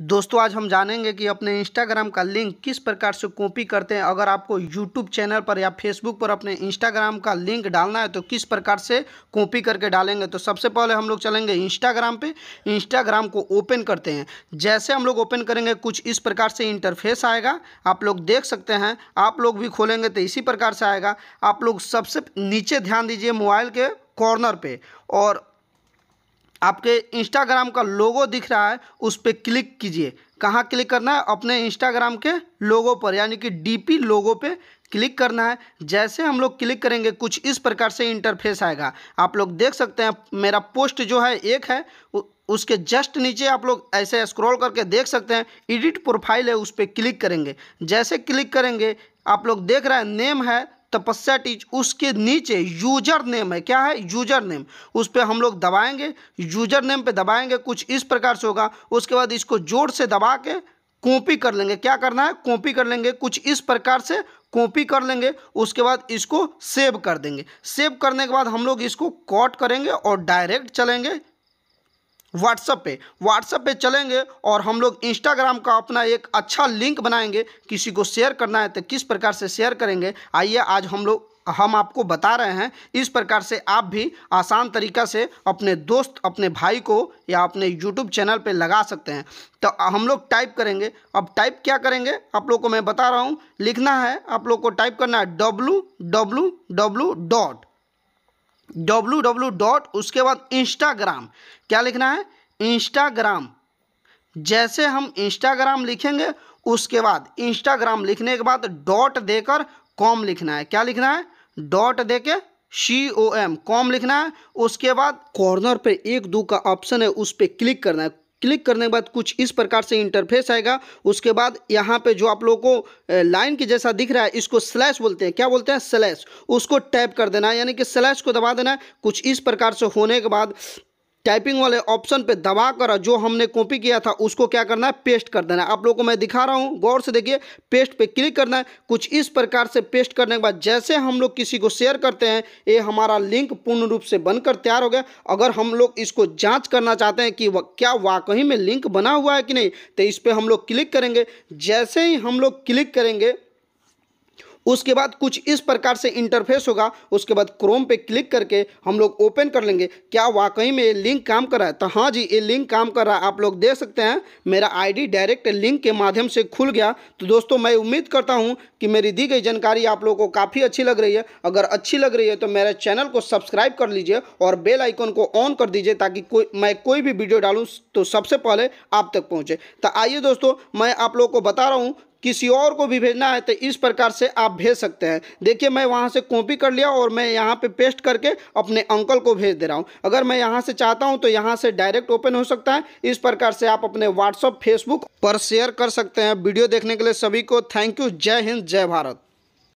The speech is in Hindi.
दोस्तों आज हम जानेंगे कि अपने इंस्टाग्राम का लिंक किस प्रकार से कॉपी करते हैं अगर आपको यूट्यूब चैनल पर या फेसबुक पर अपने इंस्टाग्राम का लिंक डालना है तो किस प्रकार से कॉपी करके डालेंगे तो सबसे पहले हम लोग चलेंगे इंस्टाग्राम पे इंस्टाग्राम को ओपन करते हैं जैसे हम लोग ओपन करेंगे कुछ इस प्रकार से इंटरफेस आएगा आप लोग देख सकते हैं आप लोग भी खोलेंगे तो इसी प्रकार से आएगा आप लोग सबसे नीचे ध्यान दीजिए मोबाइल के कॉर्नर पे और आपके इंस्टाग्राम का लोगो दिख रहा है उस पर क्लिक कीजिए कहाँ क्लिक करना है अपने इंस्टाग्राम के लोगो पर यानी कि डीपी लोगो पे क्लिक करना है जैसे हम लोग क्लिक करेंगे कुछ इस प्रकार से इंटरफेस आएगा आप लोग देख सकते हैं मेरा पोस्ट जो है एक है उसके जस्ट नीचे आप लोग ऐसे स्क्रॉल करके देख सकते हैं एडिट प्रोफाइल है उस पर क्लिक करेंगे जैसे क्लिक करेंगे आप लोग देख रहे हैं नेम है तपस्या टीच उसके नीचे यूजर नेम है क्या है यूजर नेम उस पर हम लोग दबाएंगे यूजर नेम पे दबाएंगे कुछ इस प्रकार से होगा उसके बाद इसको जोर से दबा के कॉपी कर लेंगे क्या करना है कॉपी कर लेंगे कुछ इस प्रकार से कॉपी कर लेंगे उसके बाद इसको सेव कर देंगे सेव करने के बाद हम लोग इसको कॉट करेंगे और डायरेक्ट चलेंगे व्हाट्सअप पे व्हाट्सअप पे चलेंगे और हम लोग इंस्टाग्राम का अपना एक अच्छा लिंक बनाएंगे किसी को शेयर करना है तो किस प्रकार से शेयर करेंगे आइए आज हम लोग हम आपको बता रहे हैं इस प्रकार से आप भी आसान तरीका से अपने दोस्त अपने भाई को या अपने यूट्यूब चैनल पे लगा सकते हैं तो हम लोग टाइप करेंगे अब टाइप क्या करेंगे आप लोग को मैं बता रहा हूँ लिखना है आप लोग को टाइप करना है W W W dot W W dot उसके बाद इंस्टाग्राम क्या लिखना है इंस्टाग्राम जैसे हम इंस्टाग्राम लिखेंगे उसके बाद इंस्टाग्राम लिखने के बाद डॉट देकर कॉम लिखना है क्या लिखना है डॉट दे के सी ओ एम कॉम लिखना है उसके बाद कॉर्नर पे एक दो का ऑप्शन है उस पर क्लिक करना है क्लिक करने के बाद कुछ इस प्रकार से इंटरफेस आएगा उसके बाद यहाँ पे जो आप लोगों को लाइन के जैसा दिख रहा है इसको स्लैश बोलते हैं क्या बोलते हैं स्लैश उसको टैप कर देना है यानी कि स्लैश को दबा देना है कुछ इस प्रकार से होने के बाद टाइपिंग वाले ऑप्शन पे दबा कर जो हमने कॉपी किया था उसको क्या करना है पेस्ट कर देना है आप लोगों को मैं दिखा रहा हूँ गौर से देखिए पेस्ट पे क्लिक करना है कुछ इस प्रकार से पेस्ट करने के बाद जैसे हम लोग किसी को शेयर करते हैं ये हमारा लिंक पूर्ण रूप से बनकर तैयार हो गया अगर हम लोग इसको जाँच करना चाहते हैं कि क्या वाकई में लिंक बना हुआ है कि नहीं तो इस पर हम लोग क्लिक करेंगे जैसे ही हम लोग क्लिक करेंगे उसके बाद कुछ इस प्रकार से इंटरफेस होगा उसके बाद क्रोम पे क्लिक करके हम लोग ओपन कर लेंगे क्या वाकई में ये लिंक काम कर रहा है तो हाँ जी ये लिंक काम कर रहा है आप लोग देख सकते हैं मेरा आईडी डायरेक्ट लिंक के माध्यम से खुल गया तो दोस्तों मैं उम्मीद करता हूँ कि मेरी दी गई जानकारी आप लोगों को काफ़ी अच्छी लग रही है अगर अच्छी लग रही है तो मेरे चैनल को सब्सक्राइब कर लीजिए और बेल आइकन को ऑन कर दीजिए ताकि कोई मैं कोई भी वीडियो डालूँ तो सबसे पहले आप तक पहुँचे तो आइए दोस्तों मैं आप लोगों को बता रहा हूँ किसी और को भी भेजना है तो इस प्रकार से आप भेज सकते हैं देखिए मैं वहाँ से कॉपी कर लिया और मैं यहाँ पे पेस्ट करके अपने अंकल को भेज दे रहा हूँ अगर मैं यहाँ से चाहता हूँ तो यहाँ से डायरेक्ट ओपन हो सकता है इस प्रकार से आप अपने व्हाट्सअप फेसबुक पर शेयर कर सकते हैं वीडियो देखने के लिए सभी को थैंक यू जय हिंद जय भारत